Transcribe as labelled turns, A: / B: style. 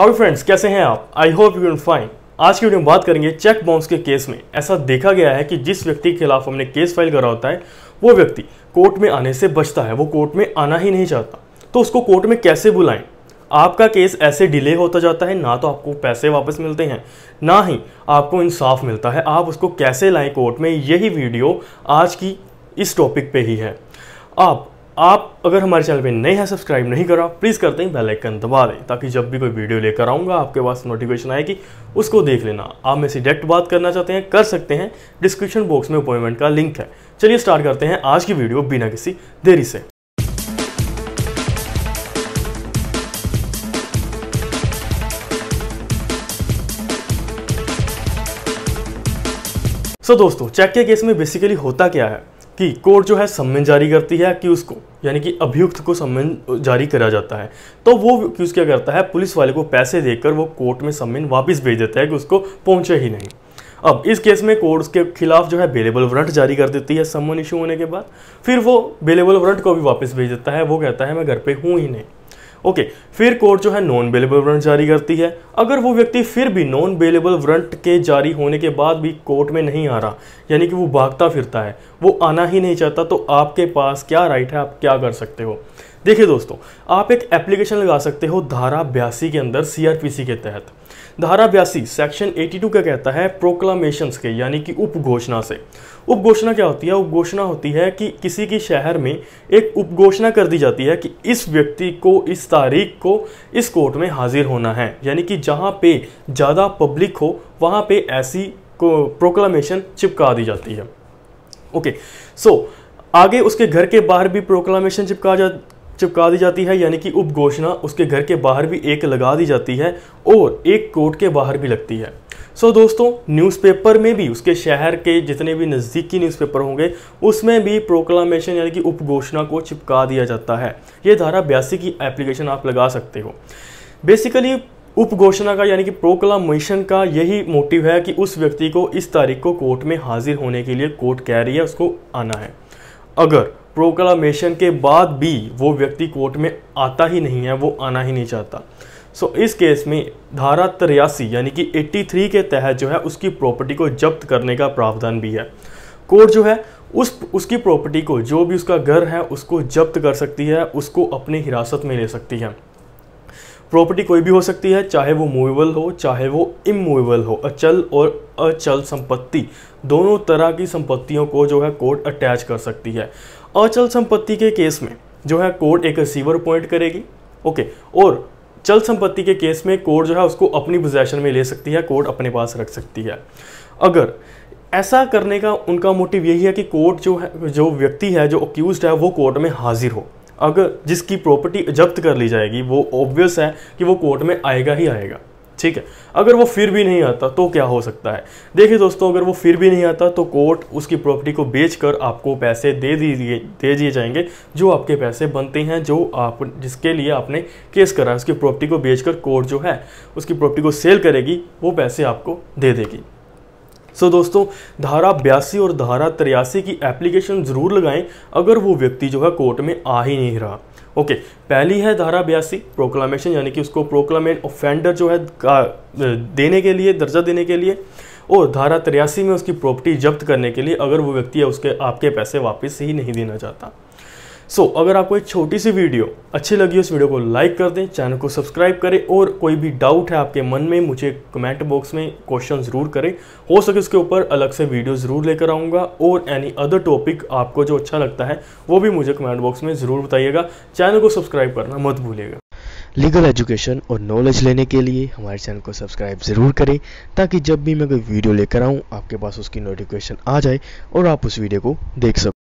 A: how friends कैसे हैं आप आई होप यू फाइन आज की वीडियो में बात करेंगे चेक बाउंस के केस में ऐसा देखा गया है कि जिस व्यक्ति के खिलाफ हमने केस फाइल करा होता है वो व्यक्ति कोर्ट में आने से बचता है वो कोर्ट में आना ही नहीं चाहता तो उसको कोर्ट में कैसे बुलाएं आपका केस ऐसे डिले होता जाता है ना तो आपको पैसे वापस मिलते हैं ना ही आपको इंसाफ मिलता है आप उसको कैसे लाएं कोर्ट में यही वीडियो आज की इस टॉपिक पे ही है आप आप अगर हमारे चैनल पे नए हैं सब्सक्राइब नहीं करा प्लीज़ करते हैं बेल आइकन दबा दें ताकि जब भी कोई वीडियो लेकर आऊंगा आपके पास नोटिफिकेशन आएगी उसको देख लेना आप में से डायरेक्ट बात करना चाहते हैं कर सकते हैं डिस्क्रिप्शन बॉक्स में अपॉइंटमेंट का लिंक है चलिए स्टार्ट करते हैं आज की वीडियो बिना किसी देरी से तो दोस्तों चेक के केस में बेसिकली होता क्या है कि कोर्ट जो है सम्मन जारी करती है अक्यूज़ को यानी कि अभियुक्त को सम्मन जारी करा जाता है तो वो अक्यूज़ क्या करता है पुलिस वाले को पैसे देकर वो कोर्ट में सम्मन वापस भेज देता है कि उसको पहुँचे ही नहीं अब इस केस में कोर्ट के खिलाफ जो है बेलेबल वारंट जारी कर देती है सम्मन इशू होने के बाद फिर वो बेलेबल वारंट को भी वापस भेज देता है वो कहता है मैं घर पर हूँ ही नहीं ओके फिर कोर्ट जो है नॉन बेलेबल वारंट जारी करती है अगर वो व्यक्ति फिर भी नॉन बेलेबल वारंट के जारी होने के बाद भी कोर्ट में नहीं आ रहा यानी कि वो भागता फिरता है वो आना ही नहीं चाहता तो आपके पास क्या राइट है आप क्या कर सकते हो देखिए दोस्तों आप एक एप्लीकेशन लगा सकते हो धारा बयासी के अंदर सी के तहत धारा बयासी सेक्शन 82 क्या कहता है प्रोक्लामेशन के यानी कि उपघोषणा से उपघोषणा क्या होती है उपघोषणा होती है कि किसी की शहर में एक उपघोषणा कर दी जाती है कि इस व्यक्ति को इस तारीख को इस कोर्ट में हाजिर होना है यानी कि जहाँ पे ज़्यादा पब्लिक हो वहाँ पे ऐसी प्रोक्लामेशन चिपका दी जाती है ओके okay, सो so, आगे उसके घर के बाहर भी प्रोक्लामेशन चिपका जा चिपका दी जाती है यानी कि उपघोषणा उसके घर के बाहर भी एक लगा दी जाती है और एक कोर्ट के बाहर भी लगती है सो so, दोस्तों न्यूज़पेपर में भी उसके शहर के जितने भी नज़दीकी न्यूज़पेपर होंगे उसमें भी प्रोक्लामेशन यानी कि उपघोषणा को चिपका दिया जाता है ये धारा बयासी की एप्लीकेशन आप लगा सकते हो बेसिकली उपघोषणा का यानी कि प्रोक्लामेशन का यही मोटिव है कि उस व्यक्ति को इस तारीख को कोर्ट में हाजिर होने के लिए कोर्ट कह रही है उसको आना है अगर प्रोक्लामेशन के बाद भी वो व्यक्ति कोर्ट में आता ही नहीं है वो आना ही नहीं चाहता सो so, इस केस में धारा तिरयासी यानी कि 83 के तहत जो है उसकी प्रॉपर्टी को जब्त करने का प्रावधान भी है कोर्ट जो है उस उसकी प्रॉपर्टी को जो भी उसका घर है उसको जब्त कर सकती है उसको अपनी हिरासत में ले सकती है प्रॉपर्टी कोई भी हो सकती है चाहे वो मूवेबल हो चाहे वो इमूवेबल हो अचल और अचल संपत्ति दोनों तरह की संपत्तियों को जो है कोर्ट अटैच कर सकती है अचल संपत्ति के केस में जो है कोर्ट एक रिसीवर अपॉइंट करेगी ओके और चल संपत्ति के केस में कोर्ट जो है उसको अपनी पोजेशन में ले सकती है कोर्ट अपने पास रख सकती है अगर ऐसा करने का उनका मोटिव यही है कि कोर्ट जो है जो व्यक्ति है जो अक्यूज है वो कोर्ट में हाजिर हो अगर जिसकी प्रॉपर्टी जब्त कर ली जाएगी वो ऑब्वियस है कि वो कोर्ट में आएगा ही आएगा ठीक है अगर वो फिर भी नहीं आता तो क्या हो सकता है देखिए दोस्तों अगर वो फिर भी नहीं आता तो कोर्ट उसकी प्रॉपर्टी को बेचकर आपको पैसे दे दिए दे दिए जाएंगे जो आपके पैसे बनते हैं जो आप जिसके लिए आपने केस करा उसकी प्रॉपर्टी को बेचकर कोर्ट जो है उसकी प्रॉपर्टी को सेल करेगी वो पैसे आपको दे देगी सो so, दोस्तों धारा बयासी और धारा तिरयासी की एप्लीकेशन ज़रूर लगाएं अगर वो व्यक्ति जो है कोर्ट में आ ही नहीं रहा ओके पहली है धारा बयासी प्रोक्लामेशन यानी कि उसको प्रोक्लामेट ऑफेंडर जो है देने के लिए दर्जा देने के लिए और धारा तिरयासी में उसकी प्रॉपर्टी जब्त करने के लिए अगर वो व्यक्ति है उसके आपके पैसे वापस ही नहीं देना चाहता सो so, अगर आपको एक छोटी सी वीडियो अच्छी लगी उस वीडियो को लाइक कर दें चैनल को सब्सक्राइब करें और कोई भी डाउट है आपके मन में मुझे कमेंट बॉक्स में क्वेश्चन ज़रूर करें हो सके उसके ऊपर अलग से वीडियो ज़रूर लेकर आऊँगा और एनी अदर टॉपिक आपको जो अच्छा लगता है वो भी मुझे कमेंट बॉक्स में ज़रूर बताइएगा चैनल को सब्सक्राइब करना मत भूलेगा लीगल एजुकेशन और नॉलेज लेने के लिए हमारे चैनल को सब्सक्राइब ज़रूर करें ताकि जब भी मैं कोई वीडियो लेकर आऊँ आपके पास उसकी नोटिफिकेशन आ जाए और आप उस वीडियो को देख सकें